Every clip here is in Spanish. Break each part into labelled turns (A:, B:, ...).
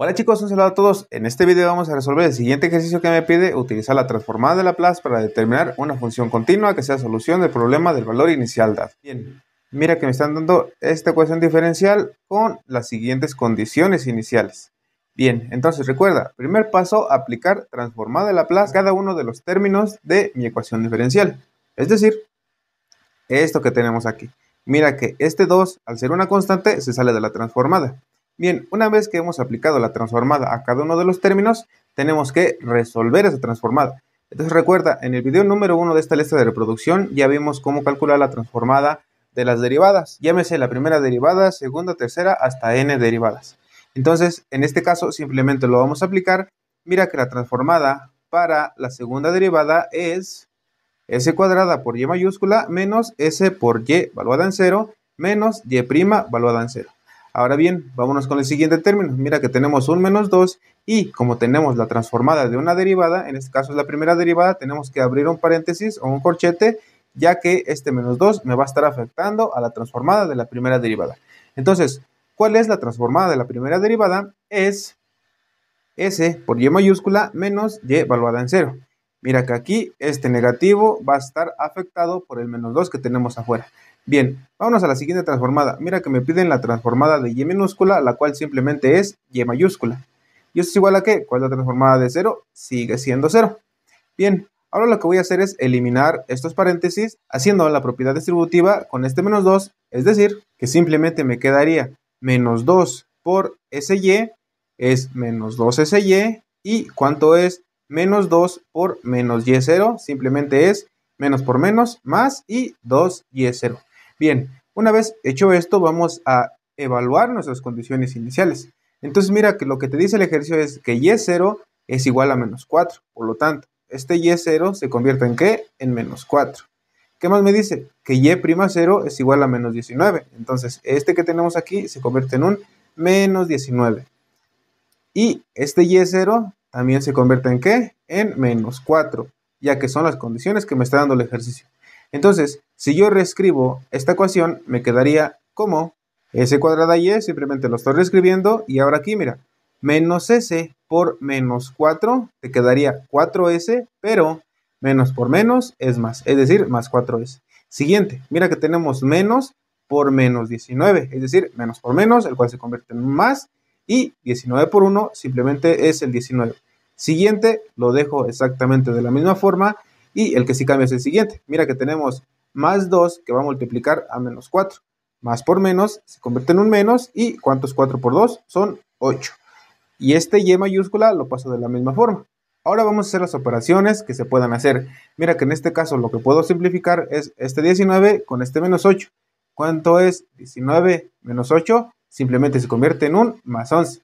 A: Hola chicos, un saludo a todos. En este video vamos a resolver el siguiente ejercicio que me pide utilizar la transformada de Laplace para determinar una función continua que sea solución del problema del valor inicial dado. Bien, mira que me están dando esta ecuación diferencial con las siguientes condiciones iniciales. Bien, entonces recuerda, primer paso, aplicar transformada de Laplace cada uno de los términos de mi ecuación diferencial. Es decir, esto que tenemos aquí. Mira que este 2, al ser una constante, se sale de la transformada. Bien, una vez que hemos aplicado la transformada a cada uno de los términos, tenemos que resolver esa transformada. Entonces recuerda, en el video número uno de esta lista de reproducción ya vimos cómo calcular la transformada de las derivadas. Llámese la primera derivada, segunda, tercera, hasta n derivadas. Entonces, en este caso simplemente lo vamos a aplicar. Mira que la transformada para la segunda derivada es s cuadrada por y mayúscula menos s por y valuada en 0 menos y' valuada en 0. Ahora bien, vámonos con el siguiente término. Mira que tenemos un menos 2 y como tenemos la transformada de una derivada, en este caso es la primera derivada, tenemos que abrir un paréntesis o un corchete, ya que este menos 2 me va a estar afectando a la transformada de la primera derivada. Entonces, ¿cuál es la transformada de la primera derivada? Es S por Y mayúscula menos Y evaluada en 0. Mira que aquí este negativo va a estar afectado por el menos 2 que tenemos afuera. Bien, vámonos a la siguiente transformada. Mira que me piden la transformada de y minúscula, la cual simplemente es y mayúscula. ¿Y esto es igual a qué? ¿Cuál es la transformada de 0? Sigue siendo 0. Bien, ahora lo que voy a hacer es eliminar estos paréntesis haciendo la propiedad distributiva con este menos 2, es decir, que simplemente me quedaría menos 2 por SY es menos 2 SY y cuánto es menos 2 por menos Y0, simplemente es menos por menos más y 2Y0. Bien, una vez hecho esto, vamos a evaluar nuestras condiciones iniciales. Entonces, mira que lo que te dice el ejercicio es que y0 es igual a menos 4. Por lo tanto, este y0 se convierte en qué? En menos 4. ¿Qué más me dice? Que y'0 es igual a menos 19. Entonces, este que tenemos aquí se convierte en un menos 19. Y este y0 también se convierte en qué? En menos 4, ya que son las condiciones que me está dando el ejercicio. Entonces, si yo reescribo esta ecuación, me quedaría como s cuadrada y simplemente lo estoy reescribiendo. Y ahora aquí, mira, menos s por menos 4, te quedaría 4s, pero menos por menos es más, es decir, más 4s. Siguiente, mira que tenemos menos por menos 19, es decir, menos por menos, el cual se convierte en más, y 19 por 1 simplemente es el 19. Siguiente, lo dejo exactamente de la misma forma, y el que sí cambia es el siguiente. Mira que tenemos más 2 que va a multiplicar a menos 4. Más por menos se convierte en un menos y ¿cuántos 4 por 2? Son 8. Y este Y mayúscula lo paso de la misma forma. Ahora vamos a hacer las operaciones que se puedan hacer. Mira que en este caso lo que puedo simplificar es este 19 con este menos 8. ¿Cuánto es 19 menos 8? Simplemente se convierte en un más 11.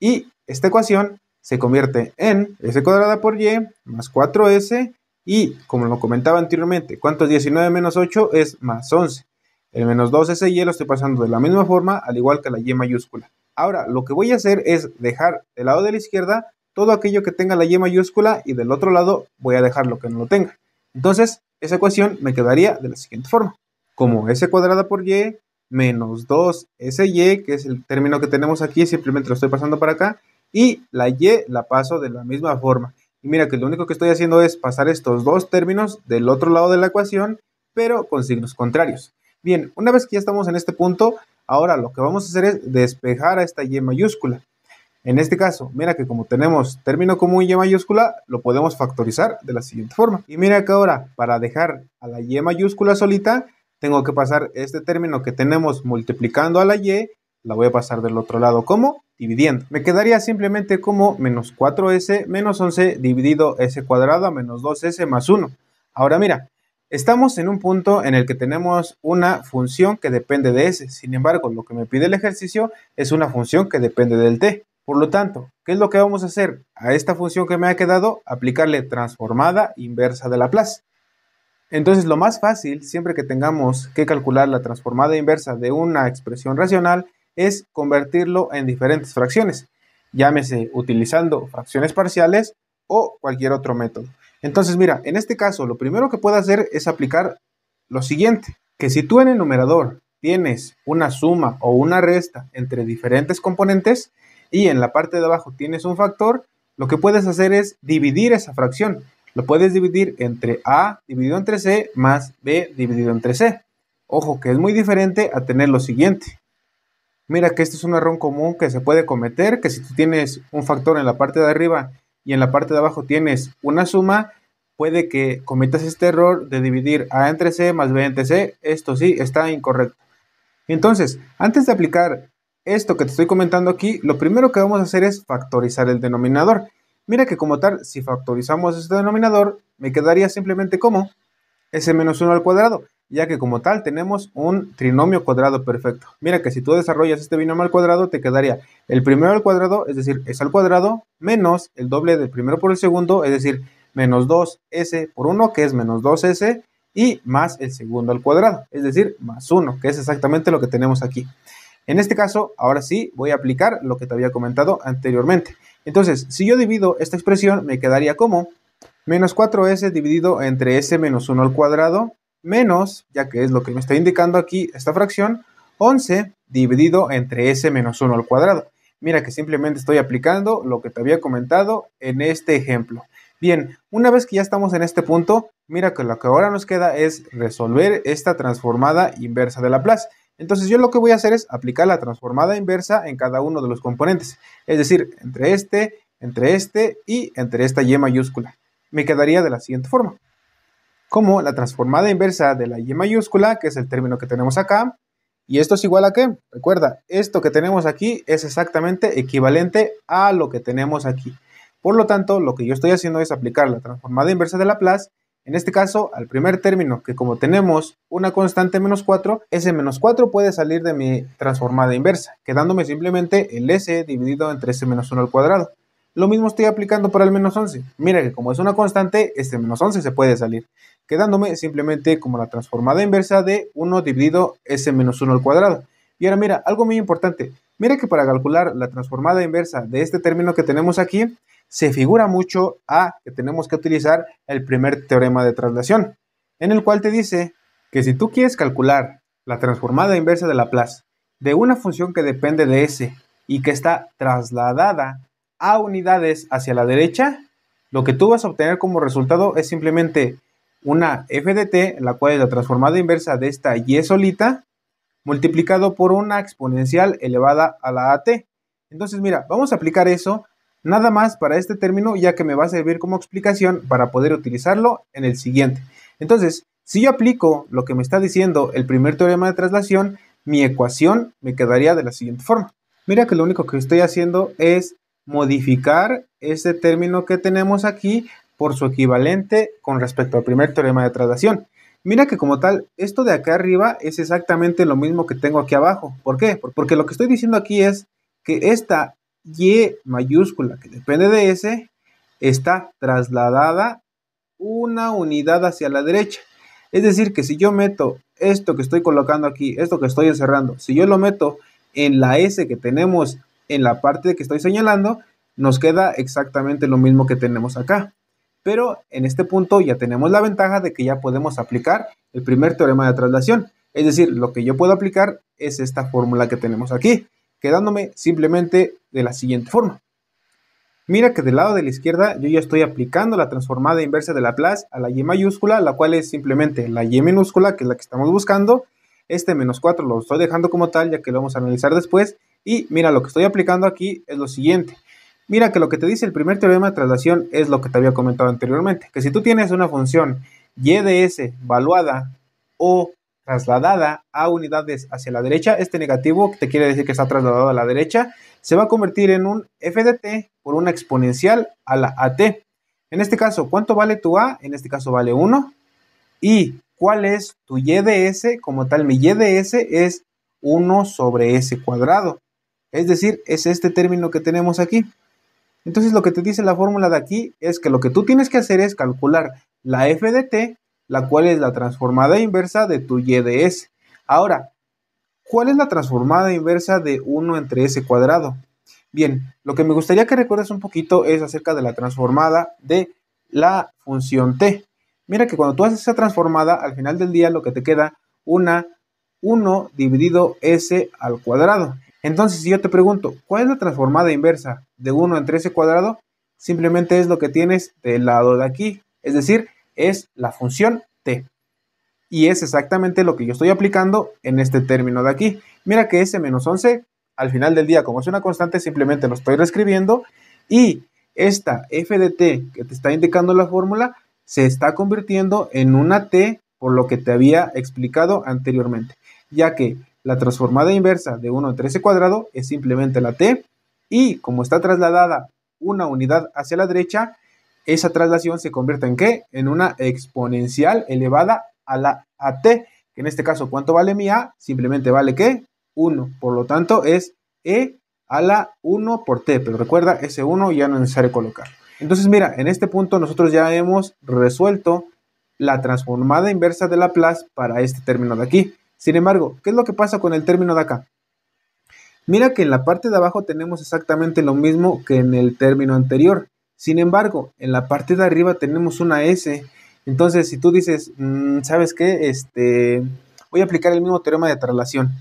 A: Y esta ecuación se convierte en s cuadrada por y más 4s y como lo comentaba anteriormente, ¿cuánto 19 menos 8? Es más 11. El menos 2 sy lo estoy pasando de la misma forma, al igual que la Y mayúscula. Ahora, lo que voy a hacer es dejar del lado de la izquierda todo aquello que tenga la Y mayúscula y del otro lado voy a dejar lo que no lo tenga. Entonces, esa ecuación me quedaría de la siguiente forma. Como S e cuadrada por Y menos 2 SY, que es el término que tenemos aquí, simplemente lo estoy pasando para acá, y la Y la paso de la misma forma mira que lo único que estoy haciendo es pasar estos dos términos del otro lado de la ecuación, pero con signos contrarios. Bien, una vez que ya estamos en este punto, ahora lo que vamos a hacer es despejar a esta Y mayúscula. En este caso, mira que como tenemos término común y mayúscula, lo podemos factorizar de la siguiente forma. Y mira que ahora, para dejar a la y mayúscula solita, tengo que pasar este término que tenemos multiplicando a la y la voy a pasar del otro lado. como Dividiendo. Me quedaría simplemente como menos 4s menos 11 dividido s cuadrado a menos 2s más 1. Ahora mira, estamos en un punto en el que tenemos una función que depende de s. Sin embargo, lo que me pide el ejercicio es una función que depende del t. Por lo tanto, ¿qué es lo que vamos a hacer? A esta función que me ha quedado, aplicarle transformada inversa de Laplace. Entonces, lo más fácil, siempre que tengamos que calcular la transformada inversa de una expresión racional, es convertirlo en diferentes fracciones, llámese utilizando fracciones parciales o cualquier otro método. Entonces, mira, en este caso, lo primero que puedo hacer es aplicar lo siguiente, que si tú en el numerador tienes una suma o una resta entre diferentes componentes y en la parte de abajo tienes un factor, lo que puedes hacer es dividir esa fracción. Lo puedes dividir entre A dividido entre C más B dividido entre C. Ojo que es muy diferente a tener lo siguiente mira que este es un error común que se puede cometer, que si tú tienes un factor en la parte de arriba y en la parte de abajo tienes una suma, puede que cometas este error de dividir A entre C más B entre C. Esto sí está incorrecto. Entonces, antes de aplicar esto que te estoy comentando aquí, lo primero que vamos a hacer es factorizar el denominador. Mira que como tal, si factorizamos este denominador, me quedaría simplemente como S menos 1 al cuadrado ya que como tal tenemos un trinomio cuadrado perfecto. Mira que si tú desarrollas este binomio al cuadrado, te quedaría el primero al cuadrado, es decir, s al cuadrado, menos el doble del primero por el segundo, es decir, menos 2s por 1, que es menos 2s, y más el segundo al cuadrado, es decir, más 1, que es exactamente lo que tenemos aquí. En este caso, ahora sí voy a aplicar lo que te había comentado anteriormente. Entonces, si yo divido esta expresión, me quedaría como menos 4s dividido entre s menos 1 al cuadrado menos, ya que es lo que me está indicando aquí esta fracción, 11 dividido entre s menos 1 al cuadrado. Mira que simplemente estoy aplicando lo que te había comentado en este ejemplo. Bien, una vez que ya estamos en este punto, mira que lo que ahora nos queda es resolver esta transformada inversa de Laplace. Entonces yo lo que voy a hacer es aplicar la transformada inversa en cada uno de los componentes, es decir, entre este, entre este y entre esta Y mayúscula. Me quedaría de la siguiente forma como la transformada inversa de la Y mayúscula, que es el término que tenemos acá. ¿Y esto es igual a qué? Recuerda, esto que tenemos aquí es exactamente equivalente a lo que tenemos aquí. Por lo tanto, lo que yo estoy haciendo es aplicar la transformada inversa de Laplace, en este caso al primer término, que como tenemos una constante menos 4, ese menos 4 puede salir de mi transformada inversa, quedándome simplemente el S dividido entre S menos 1 al cuadrado. Lo mismo estoy aplicando para el menos 11. Mira que como es una constante, este menos 11 se puede salir quedándome simplemente como la transformada inversa de 1 dividido s menos 1 al cuadrado. Y ahora mira, algo muy importante. Mira que para calcular la transformada inversa de este término que tenemos aquí, se figura mucho a que tenemos que utilizar el primer teorema de traslación, en el cual te dice que si tú quieres calcular la transformada inversa de Laplace de una función que depende de S y que está trasladada a unidades hacia la derecha, lo que tú vas a obtener como resultado es simplemente una FDT, la cual es la transformada inversa de esta Y solita, multiplicado por una exponencial elevada a la AT. Entonces, mira, vamos a aplicar eso nada más para este término, ya que me va a servir como explicación para poder utilizarlo en el siguiente. Entonces, si yo aplico lo que me está diciendo el primer teorema de traslación, mi ecuación me quedaría de la siguiente forma. Mira que lo único que estoy haciendo es modificar este término que tenemos aquí por su equivalente con respecto al primer teorema de traslación. Mira que como tal, esto de acá arriba es exactamente lo mismo que tengo aquí abajo. ¿Por qué? Porque lo que estoy diciendo aquí es que esta Y mayúscula que depende de S está trasladada una unidad hacia la derecha. Es decir, que si yo meto esto que estoy colocando aquí, esto que estoy encerrando, si yo lo meto en la S que tenemos en la parte que estoy señalando, nos queda exactamente lo mismo que tenemos acá pero en este punto ya tenemos la ventaja de que ya podemos aplicar el primer teorema de traslación. Es decir, lo que yo puedo aplicar es esta fórmula que tenemos aquí, quedándome simplemente de la siguiente forma. Mira que del lado de la izquierda yo ya estoy aplicando la transformada inversa de Laplace a la y mayúscula, la cual es simplemente la y minúscula, que es la que estamos buscando. Este menos 4 lo estoy dejando como tal, ya que lo vamos a analizar después. Y mira, lo que estoy aplicando aquí es lo siguiente. Mira que lo que te dice el primer teorema de traslación es lo que te había comentado anteriormente, que si tú tienes una función y de s valuada o trasladada a unidades hacia la derecha, este negativo que te quiere decir que está trasladado a la derecha, se va a convertir en un f de t por una exponencial a la at. En este caso, ¿cuánto vale tu a? En este caso vale 1. ¿Y cuál es tu y de s? Como tal, mi y de s es 1 sobre s cuadrado. Es decir, es este término que tenemos aquí. Entonces lo que te dice la fórmula de aquí es que lo que tú tienes que hacer es calcular la f de t, la cual es la transformada inversa de tu y de s. Ahora, ¿cuál es la transformada inversa de 1 entre s cuadrado? Bien, lo que me gustaría que recuerdes un poquito es acerca de la transformada de la función t. Mira que cuando tú haces esa transformada, al final del día lo que te queda una 1 dividido s al cuadrado. Entonces, si yo te pregunto, ¿cuál es la transformada inversa? de 1 entre 13 cuadrado, simplemente es lo que tienes del lado de aquí, es decir, es la función t. Y es exactamente lo que yo estoy aplicando en este término de aquí. Mira que ese menos 11, al final del día, como es una constante, simplemente lo estoy reescribiendo. Y esta f de t que te está indicando la fórmula, se está convirtiendo en una t por lo que te había explicado anteriormente, ya que la transformada inversa de 1 entre 13 cuadrado es simplemente la t y como está trasladada una unidad hacia la derecha, esa traslación se convierte en qué? En una exponencial elevada a la a t, que en este caso cuánto vale mi a? Simplemente vale qué? 1. Por lo tanto es e a la 1 por t, pero recuerda ese 1 ya no es necesario colocar. Entonces mira, en este punto nosotros ya hemos resuelto la transformada inversa de Laplace para este término de aquí. Sin embargo, ¿qué es lo que pasa con el término de acá? Mira que en la parte de abajo tenemos exactamente lo mismo que en el término anterior. Sin embargo, en la parte de arriba tenemos una S. Entonces, si tú dices, mm, ¿sabes qué? Este, voy a aplicar el mismo teorema de traslación,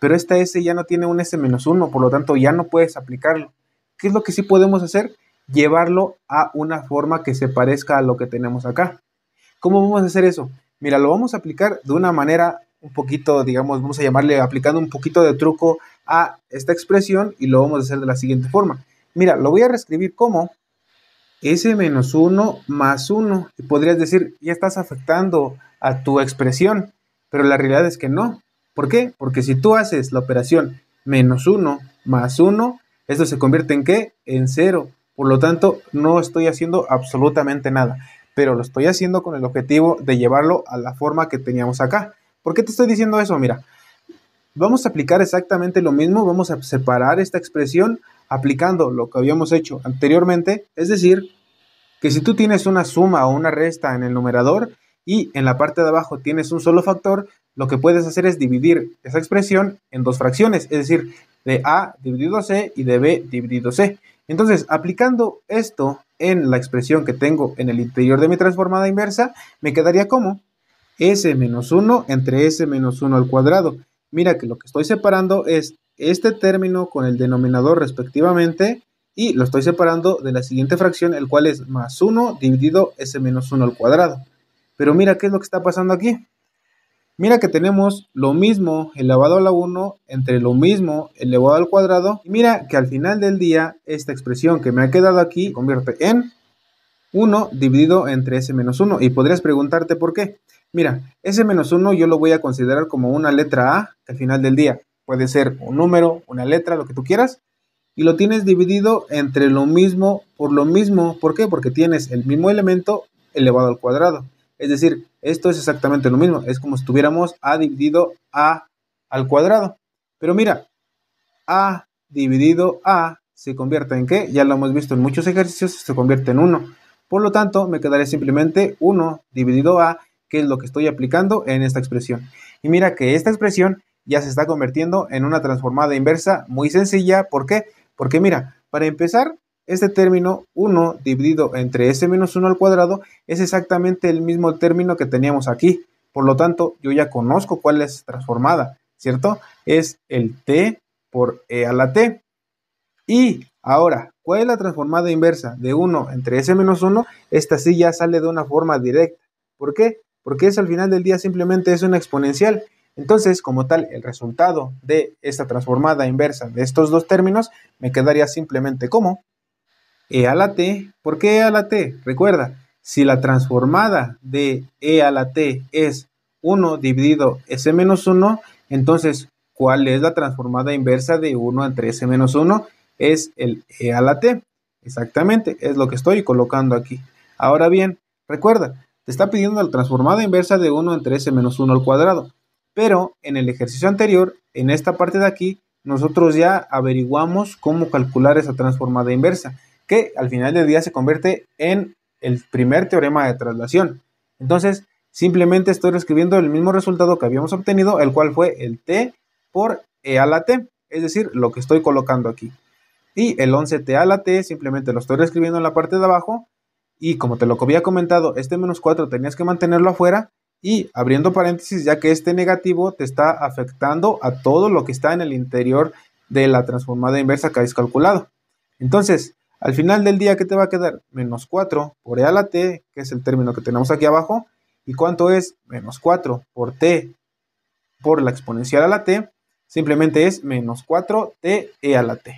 A: pero esta S ya no tiene un S-1, por lo tanto ya no puedes aplicarlo. ¿Qué es lo que sí podemos hacer? Llevarlo a una forma que se parezca a lo que tenemos acá. ¿Cómo vamos a hacer eso? Mira, lo vamos a aplicar de una manera un poquito, digamos, vamos a llamarle, aplicando un poquito de truco a esta expresión y lo vamos a hacer de la siguiente forma. Mira, lo voy a reescribir como S menos 1 más 1. Y podrías decir, ya estás afectando a tu expresión, pero la realidad es que no. ¿Por qué? Porque si tú haces la operación menos 1 más 1, esto se convierte en qué? En 0. Por lo tanto, no estoy haciendo absolutamente nada, pero lo estoy haciendo con el objetivo de llevarlo a la forma que teníamos acá. ¿Por qué te estoy diciendo eso? Mira, vamos a aplicar exactamente lo mismo, vamos a separar esta expresión aplicando lo que habíamos hecho anteriormente, es decir, que si tú tienes una suma o una resta en el numerador y en la parte de abajo tienes un solo factor, lo que puedes hacer es dividir esa expresión en dos fracciones, es decir, de A dividido C y de B dividido C. Entonces, aplicando esto en la expresión que tengo en el interior de mi transformada inversa, me quedaría como s menos 1 entre s menos 1 al cuadrado. Mira que lo que estoy separando es este término con el denominador respectivamente y lo estoy separando de la siguiente fracción, el cual es más 1 dividido s menos 1 al cuadrado. Pero mira qué es lo que está pasando aquí. Mira que tenemos lo mismo elevado a la 1 entre lo mismo elevado al cuadrado. Y mira que al final del día esta expresión que me ha quedado aquí convierte en 1 dividido entre S-1. Y podrías preguntarte por qué. Mira, S-1 yo lo voy a considerar como una letra A que al final del día puede ser un número, una letra, lo que tú quieras. Y lo tienes dividido entre lo mismo por lo mismo. ¿Por qué? Porque tienes el mismo elemento elevado al cuadrado. Es decir, esto es exactamente lo mismo. Es como si tuviéramos A dividido A al cuadrado. Pero mira, A dividido A se convierte en qué? Ya lo hemos visto en muchos ejercicios, se convierte en 1. Por lo tanto, me quedaré simplemente 1 dividido a, que es lo que estoy aplicando en esta expresión. Y mira que esta expresión ya se está convirtiendo en una transformada inversa muy sencilla. ¿Por qué? Porque mira, para empezar, este término 1 dividido entre s menos 1 al cuadrado es exactamente el mismo término que teníamos aquí. Por lo tanto, yo ya conozco cuál es transformada, ¿cierto? Es el t por e a la t. Y ahora, ¿Cuál es la transformada e inversa? De 1 entre S menos 1, esta sí ya sale de una forma directa. ¿Por qué? Porque es al final del día simplemente es una exponencial. Entonces, como tal, el resultado de esta transformada e inversa de estos dos términos me quedaría simplemente como e a la t. ¿Por qué e a la t? Recuerda, si la transformada de e a la t es 1 dividido s menos 1, entonces, ¿cuál es la transformada inversa de 1 entre s menos 1? es el E a la T. Exactamente, es lo que estoy colocando aquí. Ahora bien, recuerda, te está pidiendo la transformada inversa de 1 entre S menos 1 al cuadrado. Pero en el ejercicio anterior, en esta parte de aquí, nosotros ya averiguamos cómo calcular esa transformada inversa, que al final del día se convierte en el primer teorema de traslación. Entonces, simplemente estoy escribiendo el mismo resultado que habíamos obtenido, el cual fue el T por E a la T, es decir, lo que estoy colocando aquí. Y el 11 t a la T, simplemente lo estoy reescribiendo en la parte de abajo. Y como te lo había comentado, este menos 4 tenías que mantenerlo afuera. Y abriendo paréntesis, ya que este negativo te está afectando a todo lo que está en el interior de la transformada inversa que habéis calculado. Entonces, al final del día, ¿qué te va a quedar? Menos 4 por E a la T, que es el término que tenemos aquí abajo. ¿Y cuánto es? Menos 4 por T por la exponencial a la T. Simplemente es menos 4T E a la T.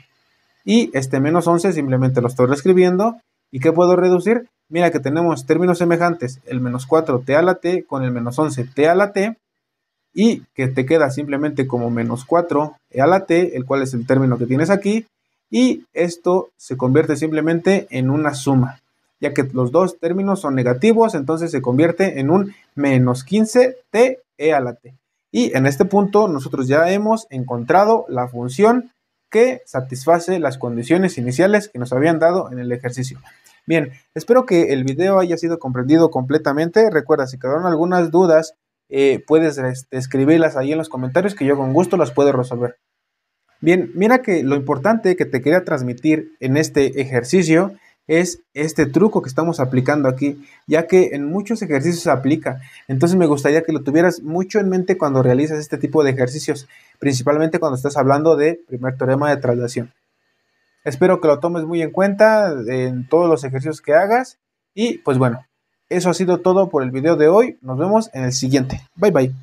A: Y este menos 11 simplemente lo estoy reescribiendo. ¿Y qué puedo reducir? Mira que tenemos términos semejantes, el menos 4 t a la t con el menos 11 t a la t, y que te queda simplemente como menos 4 e a la t, el cual es el término que tienes aquí, y esto se convierte simplemente en una suma, ya que los dos términos son negativos, entonces se convierte en un menos 15 t e a la t. Y en este punto nosotros ya hemos encontrado la función que satisface las condiciones iniciales que nos habían dado en el ejercicio. Bien, espero que el video haya sido comprendido completamente. Recuerda, si quedaron algunas dudas, eh, puedes este, escribirlas ahí en los comentarios que yo con gusto las puedo resolver. Bien, mira que lo importante que te quería transmitir en este ejercicio es este truco que estamos aplicando aquí, ya que en muchos ejercicios se aplica. Entonces me gustaría que lo tuvieras mucho en mente cuando realizas este tipo de ejercicios, principalmente cuando estás hablando de primer teorema de traslación. Espero que lo tomes muy en cuenta eh, en todos los ejercicios que hagas y pues bueno, eso ha sido todo por el video de hoy. Nos vemos en el siguiente. Bye bye.